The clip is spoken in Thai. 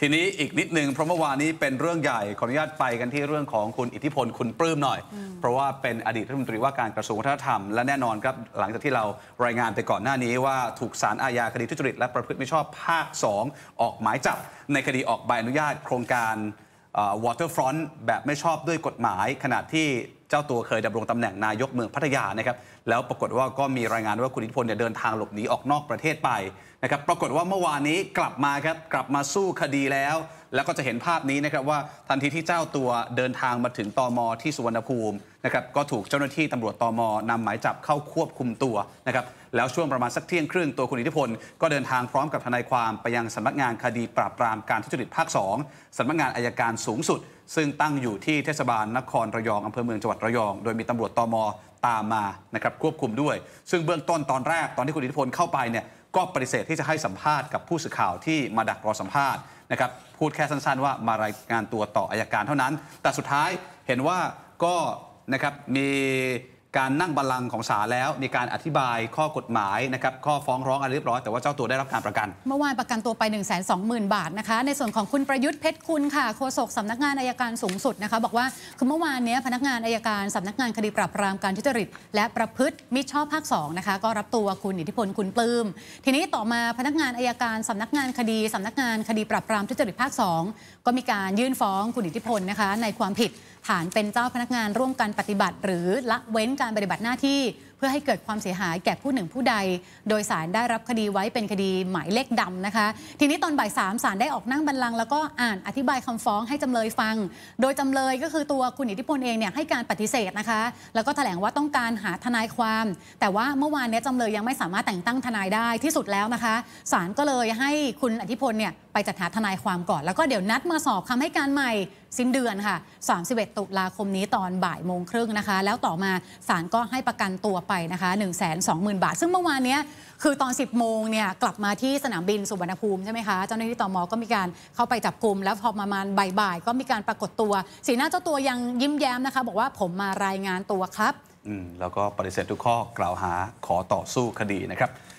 ทีนี้อีกนิดนึงเพราะเมื่อวานนี้เป็นเรื่องใหญ่ ขออนุญาตไปกันที่เรื่องของคุณอิทธิพลคุณปลื้มหน่อย เพราะว่าเป็นอดีตรัฐมนตรีว่าการกระทรวงวัฒนธรรมและแน่นอนครับ หลังจากที่เรารายงานไปก่อนหน้านี้ว่าถูกสารอาญาคดีทุจริตและประพฤติมิชอบภาค 2 ออกหมายจับ ในคดีออกใบอนุญาตโครงการวอเตอร์ฟรอนต์แบบไม่ชอบด้วยกฎหมายขณะที่จ้าตัวเคยดำรงตำแหน่งนายกเมืองพัทยานะครับ แล้วปรากฏว่าก็มีรายงานว่าคุณอิทธิพลเนี่ยเดินทางหลบหนีออกนอกประเทศไปนะครับ ปรากฏว่าเมื่อวานนี้กลับมาครับ กลับมาสู้คดีแล้วแล้วก็จะเห็นภาพนี้นะครับว่าทันทีที่เจ้าตัวเดินทางมาถึงตอมอที่สุวรรณภูมินะครับก็ถูกเจ้าหน้าที่ตำรวจตอมอนำหมายจับเข้าควบคุมตัวนะครับแล้วช่วงประมาณสักเที่ยงครึ่งตัวคุณอิทธิพลก็เดินทางพร้อมกับทนายความไปยังสำนักงานคดีปราบปรามการทุจริตภาค2สำนักงานอายการสูงสุด ซึ่งตั้งอยู่ที่เทศบาลนครระยองอำเภอเมืองจังหวัดระยอง โดยมีตำรวจตอมอตามมานะครับควบคุมด้วย ซึ่งเบื้องต้นตอนแรกตอนที่คุณอิทธิพลเข้าไปเนี่ยก็ปฏิเสธที่จะให้สัมภาษณ์กับผู้สื่อข่าวที่มาดักรอสัมภาษณ์นะครับ พูดแค่สั้นๆ ว่ามารายงานตัวต่ออายการเท่านั้น แต่สุดท้ายเห็นว่าก็ นะครับ มีการนั่งบัลลังก์ของศาลแล้ว มีการอธิบายข้อกฎหมายนะครับข้อฟ้องร้องอะไรเรียบร้อยแต่ว่าเจ้าตัวได้รับการประกันเมื่อวานประกันตัวไป 1 2 0 0 0 0บาทนะคะในส่วนของคุณประยุทธ์เพชรคุณค่ะโฆษกสำนักงานอายการสูงสุดนะคะบอกว่าคือเมื่อวานนี้พนักงานอายการสำนักงานคดีปราบปรามการทุจริต และประพฤติมิชอบภาค2นะคะก็รับตัวคุณอิทธิพลคุณปลื้มทีนี้ต่อมาพนักงานอายการสำนักงานคดีสำนักงานคดีปราบปรามทุจริตภาค2ก็มีการยื่นฟ้องคุณอิทธิพลนะคะ ในความผิดฐานเป็นเจ้าพนักงานร่วมกันปฏิบัติ หรือละเว้นกการปฏิบัติหน้าที่พื่อให้เกิดความเสียหายแก่ผู้หนึ่งผู้ใด โดยสารได้รับคดีไว้เป็นคดีหมายเลขดำนะคะ ทีนี้ตอนบ่ายสามสารได้ออกนั่งบรรลัง แล้วก็อ่านอธิบายคำฟ้องให้จำเลยฟัง โดยจำเลยก็คือตัวคุณอิทธิพลเองเนี่ยให้การปฏิเสธนะคะ แล้วก็แถลงว่าต้องการหาทนายความ แต่ว่าเมื่อวานนี้จำเลยยังไม่สามารถแต่งตั้งทนายได้ที่สุดแล้วนะคะ สารก็เลยให้คุณอธิพลเนี่ยไปจัดหาทนายความก่อน แล้วก็เดี๋ยวนัดมาสอบคำให้การใหม่สิ้นเดือนค่ะ31ตุลาคมนี้ตอนบ่ายโมงครึ่งนะคะ แล้วต่อมาศาลก็ให้ประกันตัวไปไปนะคะ1 2 0 0 0 0บาท ซึ่งเมื่อวานนี้คือตอน 10โมงเนี่ยกลับมาที่สนามบินสุวรรณภูมิใช่ไหมคะ เจ้าหน้าที่ตมก็มีการเข้าไปจับกลุ่มแล้วพอประมาณบ่ายก็มีการปรากฏตัว สีหน้าเจ้าตัวยังยิ้มแย้มนะคะ บอกว่าผมมารายงานตัวครับอืมแล้วก็ปฏิเสธทุกข้อกล่าวหาขอต่อสู้คดีนะครับ